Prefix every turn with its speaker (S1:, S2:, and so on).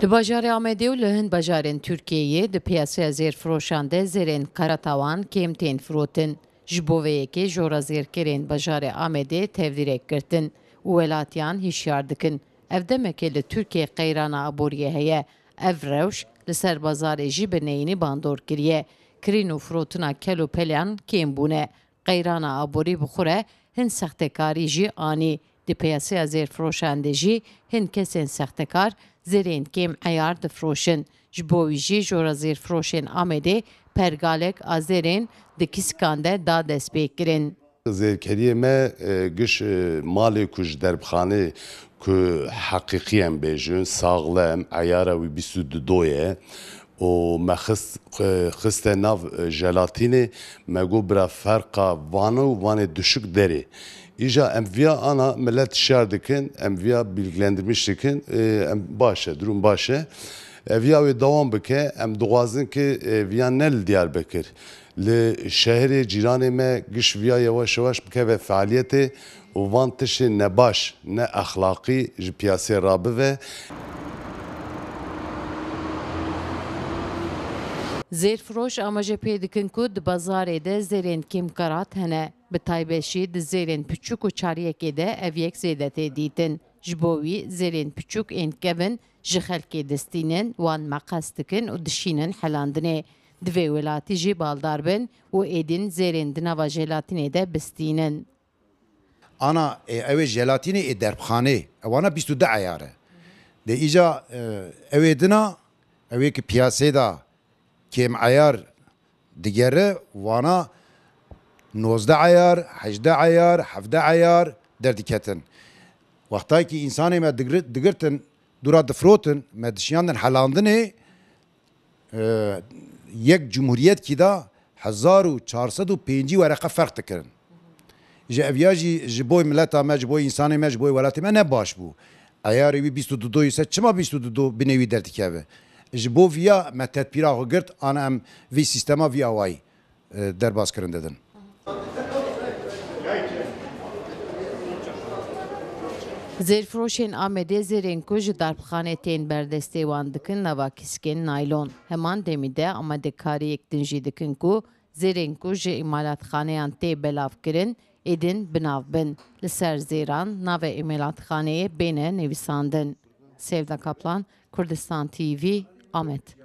S1: Di bajarê Amedê li hin bajarên Tirkiyeyê di piyasaya zêrfiroşan de zerên Karatavan kêmtên firotin. Ji bo vê yekê jora zêrkerên bajarê Amedê tevdîrek girtin û welatiyan hişyar dikin. Ev demekê li Tirkiye qeyrana aboriyê heye. Ev rewş li ser bazarê jî bi neyînî bandor kiriye. Kirîn û firotina kel û pelyan kêm bûne. Qeyrana aborî bixure hin sextekarî jî anî. Di piyasaya zêrfiroşan de jî hin kesên sextekar زرین کیم ایار دفروشن ji bo jî jora zêrfiroşên Amedê pergalek a zêrên di kîskan de da destpêk kirin.
S2: Zêrkeriyê me e, giş e, malê ku ji derbxanê ku heqîqiy em bêjin, sağlı em eyara wî bîst du doye او ما خست خست ناو جلاتینه ما گو برا فرقا وانو وان دشک دری ایجا ام ویا آنا ملت شار دکن ام ویا bilgilendirmiş dikin ام باشه durum باشه ویا وی دوام بکه ام دوازن که ویا نل دیار بکر ل شهر جیران ما گش ویا یواش یواش بکه و فعالیت وان تش نباش نه اخلاقی جی پیاسه رابه و
S1: زیرفرۆش ئاماژە پێدەکەن کو دی bazarê de zêrên kêmkarat hene bi taybeşî di zêrên piçûk û çariyekê de ev yek zêdetê dîtin ji bo wî zêrên piçûk ên kevin ji xelkê distînin wan meqes dikin û dişînin helandinê divê welatî jî baldar bin û êdîn zêrên di nava jêlatînê de bistînin Ana
S3: ew ê jelatînê ê derbxanê ewana bîst û de eyar e. De îca ew ê dina ew ê ki piyasê da کم عیار دیگره وانا 19 عیار 18 عیار 17 عیار دردکتن وقتی که انسان ما دگرتن دورا دفروتن ما دشیاندن حلاندنه یک جمهوریت کی دا 1450 ورقه فرق تکرن جه اویاجی جبوی ملتا ما جبوی انسان ما جبوی ولاتی ما نه باش بو ایاری 22 ست چما 22 بنوی دردکه ji bo vîya me tedbîra xwe girt an em vî sîstema vî awayî
S1: e, derbas kirin didin. Zêrfiroşên Amedê zêrên ku ji darpxanê tên berdestê wan dikin nava naylon. Heman demî de amadekariyek din jî dikin ku zêrên ku ji îmalatxaneyan tê belav kirin êdin binav bin. Li ser zêran navê îmalatxaneyê bêne nivîsandin. Sevda Kaplan, Kurdistan TV, Ahmet.